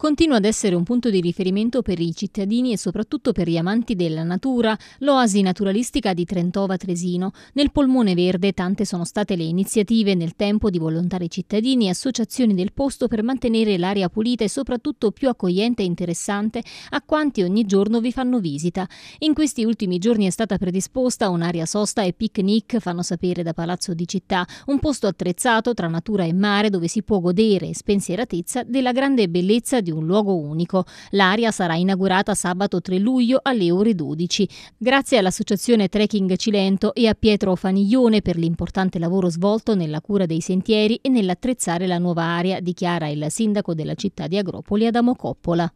continua ad essere un punto di riferimento per i cittadini e soprattutto per gli amanti della natura, l'oasi naturalistica di Trentova Tresino. Nel polmone verde tante sono state le iniziative nel tempo di volontari cittadini e associazioni del posto per mantenere l'aria pulita e soprattutto più accogliente e interessante a quanti ogni giorno vi fanno visita. In questi ultimi giorni è stata predisposta un'area sosta e picnic, fanno sapere da Palazzo di Città, un posto attrezzato tra natura e mare dove si può godere spensieratezza della grande bellezza di di un luogo unico. L'area sarà inaugurata sabato 3 luglio alle ore 12. Grazie all'Associazione Trekking Cilento e a Pietro Faniglione per l'importante lavoro svolto nella cura dei sentieri e nell'attrezzare la nuova area, dichiara il sindaco della città di Agropoli Adamo Coppola.